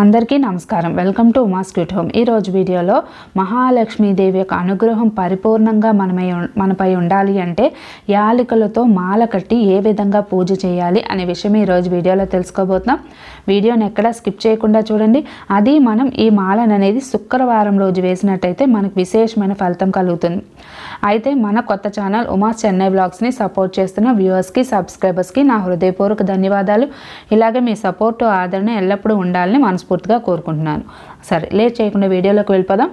అందరికీ నమస్కారం welcome to Uma sweet home ఈరోజు వీడియోలో మహాలక్ష్మీదేవి యొక్క అనుగ్రహం పరిపూర్ణంగా మనమై మనపై ఉండాలి అంటే యాలికలతో మాల కట్టి ఏ విధంగా పూజ చేయాలి అనే విషయం ఈరోజు వీడియోలో తెలుసుకోబోతున్నాం వీడియోని ఎక్కడా స్కిప్ చేయకుండా చూడండి అది మనం ఈ మాలను అనేది శుక్రవారం రోజు వేసినట్టయితే మనకు విశేషమైన ఫలితం కలుగుతుంది అయితే మన కొత్త ఛానల్ ఉమా చెన్నై బ్లాగ్స్ని సపోర్ట్ చేస్తున్న వ్యూవర్స్కి సబ్స్క్రైబర్స్కి నా హృదయపూర్వక ధన్యవాదాలు ఇలాగే మీ సపోర్టు ఆదరణ ఎల్లప్పుడూ ఉండాలని మన మనస్ఫూర్తిగా కోరుకుంటున్నాను సరే లేట్ చేయకుండా వీడియోలోకి వెళ్ళిపోదాం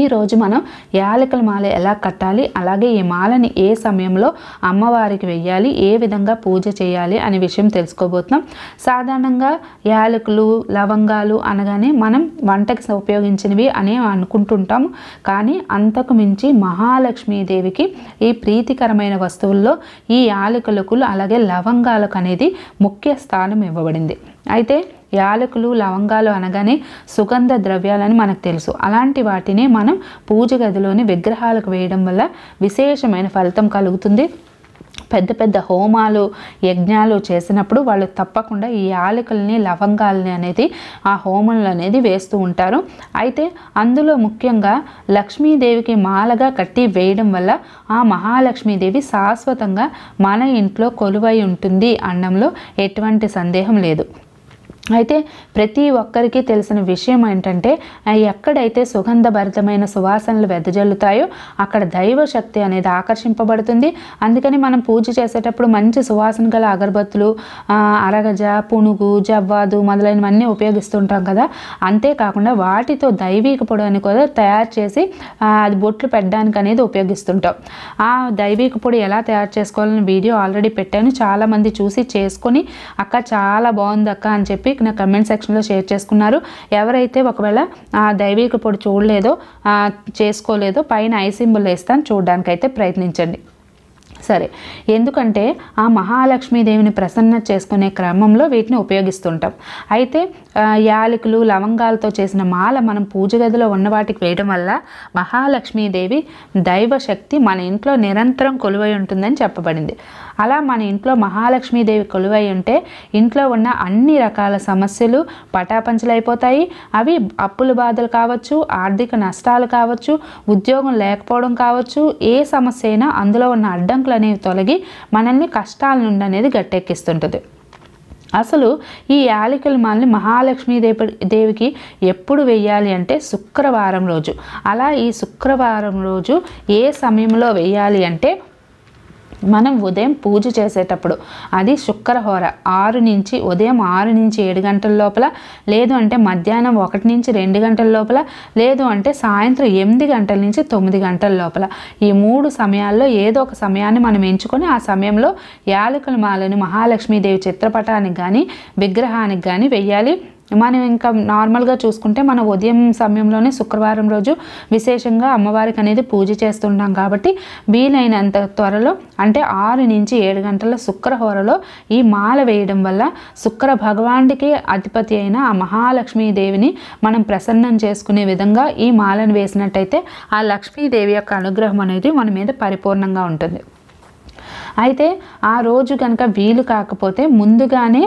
ఈరోజు మనం యాలకుల మాల ఎలా కట్టాలి అలాగే ఈ మాలని ఏ సమయంలో అమ్మవారికి వెయ్యాలి ఏ విధంగా పూజ చేయాలి అనే విషయం తెలుసుకోబోతున్నాం సాధారణంగా యాలకులు లవంగాలు అనగానే మనం వంటకి ఉపయోగించినవి అని అనుకుంటుంటాము కానీ అంతకు మించి మహాలక్ష్మీదేవికి ఈ ప్రీతికరమైన వస్తువుల్లో ఈ యాలకులకు అలాగే లవంగాలకు అనేది ముఖ్య స్థానం ఇవ్వబడింది అయితే యాలకులు లవంగాలు అనగానే సుగంధ ద్రవ్యాలని మనకు తెలుసు అలాంటి వాటిని మనం పూజ గదిలోని విగ్రహాలకు వేయడం వల్ల విశేషమైన ఫలితం కలుగుతుంది పెద్ద పెద్ద హోమాలు యజ్ఞాలు చేసినప్పుడు వాళ్ళు తప్పకుండా ఈ యాలకుల్ని లవంగాలని అనేది ఆ హోమంలో అనేది వేస్తూ ఉంటారు అయితే అందులో ముఖ్యంగా లక్ష్మీదేవికి మాలగా కట్టి వేయడం వల్ల ఆ మహాలక్ష్మీదేవి శాశ్వతంగా మన ఇంట్లో కొలువై ఉంటుంది అన్నంలో ఎటువంటి సందేహం లేదు అయితే ప్రతి ఒక్కరికి తెలిసిన విషయం ఏంటంటే ఎక్కడైతే సుగంధభరితమైన సువాసనలు వెదజల్లుతాయో అక్కడ దైవ శక్తి అనేది ఆకర్షింపబడుతుంది అందుకని మనం పూజ చేసేటప్పుడు మంచి సువాసన గల అగరబత్తులు అరగజ పునుగు జవ్వాదు మొదలైనవన్నీ ఉపయోగిస్తుంటాం కదా అంతేకాకుండా వాటితో దైవీక పొడవని కూడా తయారు చేసి అది బొట్లు పెట్టడానికి అనేది ఉపయోగిస్తుంటాం ఆ దైవిక పొడి ఎలా తయారు చేసుకోవాలని వీడియో ఆల్రెడీ పెట్టాను చాలామంది చూసి చేసుకొని అక్క చాలా బాగుంది అక్క అని చెప్పి లింక్ నా కమెంట్ సెక్షన్లో షేర్ చేసుకున్నారు ఎవరైతే ఒకవేళ దైవిక పొడి చూడలేదో చేసుకోలేదో పైన ఐ సింబుల్ వేస్తాను చూడడానికైతే ప్రయత్నించండి సరే ఎందుకంటే ఆ మహాలక్ష్మీదేవిని ప్రసన్న చేసుకునే క్రమంలో వీటిని ఉపయోగిస్తుంటాం అయితే యాలకులు లవంగాలతో చేసిన మాల మనం పూజ గదిలో ఉన్న వాటికి వేయడం వల్ల మహాలక్ష్మీదేవి దైవశక్తి మన ఇంట్లో నిరంతరం కొలువై ఉంటుందని చెప్పబడింది అలా మన ఇంట్లో మహాలక్ష్మీదేవి కొలువై ఉంటే ఇంట్లో ఉన్న అన్ని రకాల సమస్యలు పటాపంచలైపోతాయి అవి అప్పుల బాధలు కావచ్చు ఆర్థిక నష్టాలు కావచ్చు ఉద్యోగం లేకపోవడం కావచ్చు ఏ సమస్య అయినా అందులో ఉన్న అడ్డంకులు అనేవి తొలగి మనల్ని కష్టాల నుండి అనేది గట్టెక్కిస్తుంటుంది అసలు ఈ యాలికల మాలని మహాలక్ష్మీ దేవికి ఎప్పుడు వెయ్యాలి అంటే శుక్రవారం రోజు అలా ఈ శుక్రవారం రోజు ఏ సమయంలో వెయ్యాలి అంటే మనం ఉదయం పూజ చేసేటప్పుడు అది శుక్రహోర ఆరు నుంచి ఉదయం ఆరు నుంచి ఏడు గంటల లోపల లేదు అంటే మధ్యాహ్నం ఒకటి నుంచి రెండు గంటల లోపల లేదు అంటే సాయంత్రం ఎనిమిది గంటల నుంచి తొమ్మిది గంటల లోపల ఈ మూడు సమయాల్లో ఏదో ఒక సమయాన్ని మనం ఎంచుకొని ఆ సమయంలో యాలకుల మాలను మహాలక్ష్మీదేవి చిత్రపటానికి కానీ విగ్రహానికి కానీ వెయ్యాలి మనం ఇంకా నార్మల్గా చూసుకుంటే మన ఉదయం సమయంలోనే శుక్రవారం రోజు విశేషంగా అమ్మవారికి అనేది పూజ చేస్తుంటాం కాబట్టి వీలైనంత త్వరలో అంటే ఆరు నుంచి ఏడు గంటల శుక్రహోరలో ఈ మాల వేయడం వల్ల శుక్ర భగవానుడికి అధిపతి అయిన ఆ మహాలక్ష్మీదేవిని మనం ప్రసన్నం చేసుకునే విధంగా ఈ మాలను వేసినట్టయితే ఆ లక్ష్మీదేవి యొక్క అనుగ్రహం అనేది మన మీద పరిపూర్ణంగా ఉంటుంది అయితే ఆ రోజు కనుక వీలు కాకపోతే ముందుగానే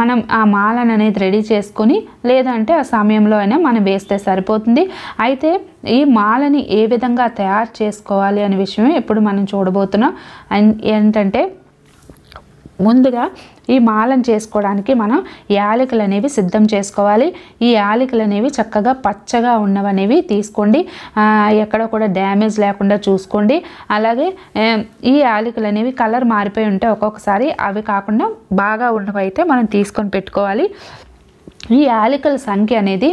మనం ఆ మాలను అనేది రెడీ చేసుకొని లేదంటే ఆ సమయంలో అయినా మనం వేస్తే సరిపోతుంది అయితే ఈ మాలని ఏ విధంగా తయారు చేసుకోవాలి అనే విషయమే ఇప్పుడు మనం చూడబోతున్నాం ఏంటంటే ముందుగా ఈ మాలను చేసుకోవడానికి మనం యాలకులు అనేవి సిద్ధం చేసుకోవాలి ఈ యాలకులు అనేవి చక్కగా పచ్చగా ఉన్నవనేవి తీసుకోండి ఎక్కడ కూడా డ్యామేజ్ లేకుండా చూసుకోండి అలాగే ఈ యాలకులు అనేవి కలర్ మారిపోయి ఉంటే ఒక్కొక్కసారి అవి కాకుండా బాగా ఉన్నవైతే మనం తీసుకొని పెట్టుకోవాలి ఈ యాలికల సంఖ్య అనేది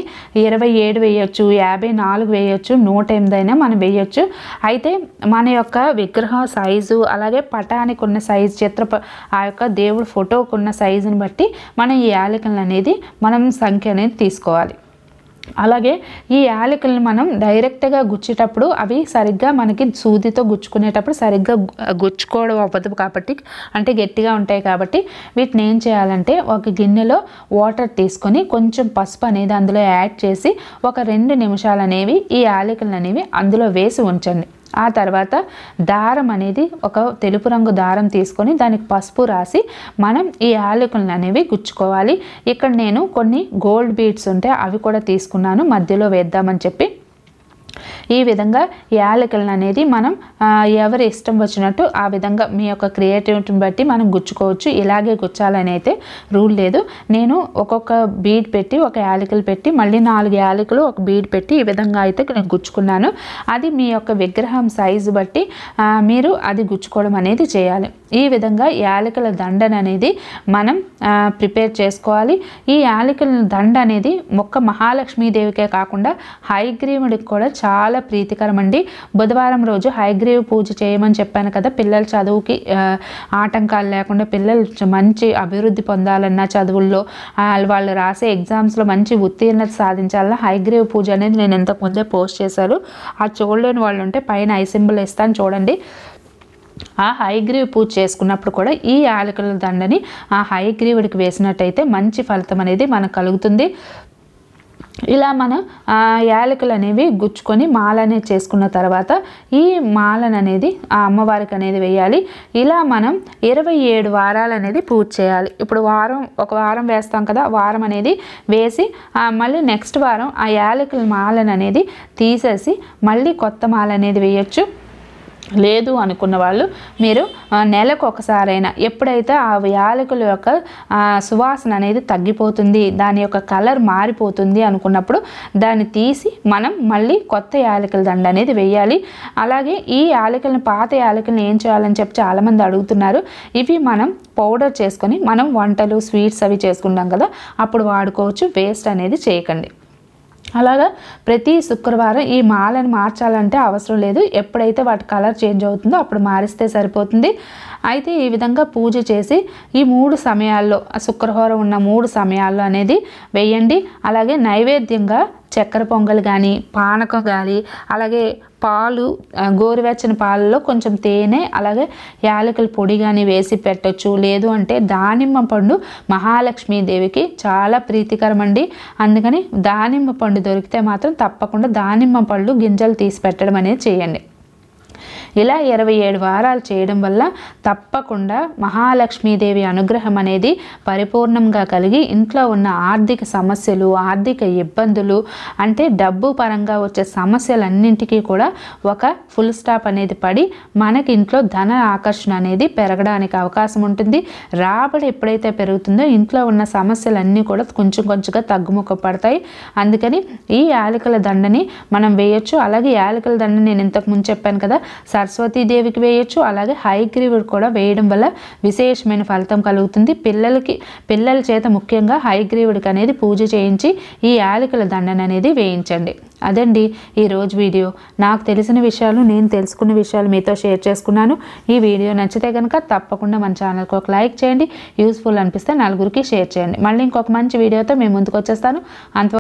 ఇరవై ఏడు వేయొచ్చు యాభై నాలుగు వేయొచ్చు నూట ఎనిమిది అయినా మనం వేయొచ్చు అయితే మన యొక్క విగ్రహం సైజు అలాగే పటానికి ఉన్న సైజు చిత్ర ఆ యొక్క దేవుడు ఫోటోకు ఉన్న సైజుని బట్టి మనం ఈ యాలికలు అనేది మనం సంఖ్య అనేది తీసుకోవాలి అలాగే ఈ యాలకులను మనం డైరెక్ట్గా గుచ్చేటప్పుడు అవి సరిగ్గా మనకి సూదితో గుచ్చుకునేటప్పుడు సరిగ్గా గుచ్చుకోవడం అవ్వదు కాబట్టి అంటే గట్టిగా ఉంటాయి కాబట్టి వీటిని ఏం చేయాలంటే ఒక గిన్నెలో వాటర్ తీసుకొని కొంచెం పసుపు అనేది అందులో యాడ్ చేసి ఒక రెండు నిమిషాలు అనేవి ఈ యాలకులను అనేవి అందులో వేసి ఉంచండి ఆ తర్వాత దారం అనేది ఒక తెలుపు రంగు దారం తీసుకొని దానికి పసుపు రాసి మనం ఈ యాలకులను అనేవి గుచ్చుకోవాలి ఇక్కడ నేను కొన్ని గోల్డ్ బీడ్స్ ఉంటే అవి కూడా తీసుకున్నాను మధ్యలో వేద్దామని చెప్పి ఈ విధంగా యాలకులను అనేది మనం ఎవరి ఇష్టం వచ్చినట్టు ఆ విధంగా మీ యొక్క క్రియేటివిటీని బట్టి మనం గుచ్చుకోవచ్చు ఇలాగే గుచ్చాలని అయితే రూల్ లేదు నేను ఒక్కొక్క బీడ్ పెట్టి ఒక యాలకులు పెట్టి మళ్ళీ నాలుగు యాలకులు ఒక బీడ్ పెట్టి ఈ విధంగా అయితే నేను గుచ్చుకున్నాను అది మీ యొక్క విగ్రహం సైజు బట్టి మీరు అది గుచ్చుకోవడం అనేది చేయాలి ఈ విధంగా యాలకుల దండను అనేది మనం ప్రిపేర్ చేసుకోవాలి ఈ యాలకుల దండ అనేది మొక్క మహాలక్ష్మీదేవికే కాకుండా హైగ్రీవుడికి కూడా చాలా ప్రీతికరం అండి బుధవారం రోజు హైగ్రీవ్ పూజ చేయమని చెప్పాను కదా పిల్లల చదువుకి ఆటంకాలు లేకుండా పిల్లలు మంచి అభివృద్ధి పొందాలన్నా చదువుల్లో వాళ్ళు రాసే ఎగ్జామ్స్లో మంచి ఉత్తీర్ణత సాధించాలన్నా హైగ్రీవ్ పూజ అనేది నేను ఇంతకుముందే పోస్ట్ చేశాను ఆ చూడలేని వాళ్ళు ఉంటే పైన ఐసింబుల్ ఇస్తాను చూడండి ఆ హైగ్రీవ్ పూజ చేసుకున్నప్పుడు కూడా ఈ యాలకుల దండని ఆ హైగ్రీవుడికి వేసినట్టయితే మంచి ఫలితం అనేది మనకు కలుగుతుంది ఇలా మనం యాలకులు అనేవి గుచ్చుకొని మాలనే చేసుకున్న తర్వాత ఈ మాలను అనేది ఆ అమ్మవారికి అనేది వేయాలి ఇలా మనం ఇరవై ఏడు వారాలు అనేది పూజ చేయాలి ఇప్పుడు వారం ఒక వారం వేస్తాం కదా వారం అనేది వేసి మళ్ళీ నెక్స్ట్ వారం ఆ యాలకుల మాలను అనేది తీసేసి మళ్ళీ కొత్త మాల అనేది వేయచ్చు లేదు అనుకున్న వాళ్ళు మీరు నెలకు ఒకసారైనా ఎప్పుడైతే ఆ యాలకుల యొక్క సువాసన అనేది తగ్గిపోతుంది దాని యొక్క కలర్ మారిపోతుంది అనుకున్నప్పుడు దాన్ని తీసి మనం మళ్ళీ కొత్త యాలకుల దండ అనేది వేయాలి అలాగే ఈ యాలకులను పాత యాలకులను ఏం చేయాలని చెప్పి చాలామంది అడుగుతున్నారు ఇవి మనం పౌడర్ చేసుకొని మనం వంటలు స్వీట్స్ అవి చేసుకుంటాం కదా అప్పుడు వాడుకోవచ్చు వేస్ట్ అనేది చేయకండి అలాగా ప్రతి శుక్రవారం ఈ మాలను మార్చాలంటే అవసరం లేదు ఎప్పుడైతే వాటి కలర్ చేంజ్ అవుతుందో అప్పుడు మారిస్తే సరిపోతుంది అయితే ఈ విధంగా పూజ చేసి ఈ మూడు సమయాల్లో శుక్రవారం ఉన్న మూడు సమయాల్లో అనేది వేయండి అలాగే నైవేద్యంగా చక్కెర పొంగల్ కానీ పానకం కానీ అలాగే పాలు గోరువెచ్చని పాలలో కొంచెం తేనె అలాగే యాలకుల పొడి కానీ వేసి పెట్టచ్చు లేదు అంటే దానిమ్మ పండు మహాలక్ష్మీదేవికి చాలా ప్రీతికరం అండి అందుకని దానిమ్మ పండు దొరికితే మాత్రం తప్పకుండా దానిమ్మ పళ్ళు గింజలు తీసి పెట్టడం అనేది చేయండి ఇలా ఇరవై ఏడు వారాలు చేయడం వల్ల తప్పకుండా మహాలక్ష్మీదేవి అనుగ్రహం అనేది పరిపూర్ణంగా కలిగి ఇంట్లో ఉన్న ఆర్థిక సమస్యలు ఆర్థిక ఇబ్బందులు అంటే డబ్బు పరంగా వచ్చే సమస్యలన్నింటికీ కూడా ఒక ఫుల్ స్టాప్ అనేది పడి మనకి ఇంట్లో ధన ఆకర్షణ అనేది పెరగడానికి అవకాశం ఉంటుంది రాబడి ఎప్పుడైతే పెరుగుతుందో ఇంట్లో ఉన్న సమస్యలన్నీ కూడా కొంచెం కొంచెంగా తగ్గుముఖ పడతాయి అందుకని ఈ యాలకల దండని మనం వేయొచ్చు అలాగే యాలకల దండని నేను ఇంతకు ముందు చెప్పాను కదా సరస్వతీదేవికి వేయొచ్చు అలాగే హైగ్రీవుడు కూడా వేయడం వల్ల విశేషమైన ఫలితం కలుగుతుంది పిల్లలకి పిల్లల చేత ముఖ్యంగా హైగ్రీవుడికి అనేది పూజ చేయించి ఈ యాలకుల దండన అనేది వేయించండి అదండి ఈరోజు వీడియో నాకు తెలిసిన విషయాలు నేను తెలుసుకున్న విషయాలు మీతో షేర్ చేసుకున్నాను ఈ వీడియో నచ్చితే కనుక తప్పకుండా మన ఛానల్కి ఒక లైక్ చేయండి యూస్ఫుల్ అనిపిస్తే నలుగురికి షేర్ చేయండి మళ్ళీ ఇంకొక మంచి వీడియోతో మేము ముందుకు వచ్చేస్తాను అంత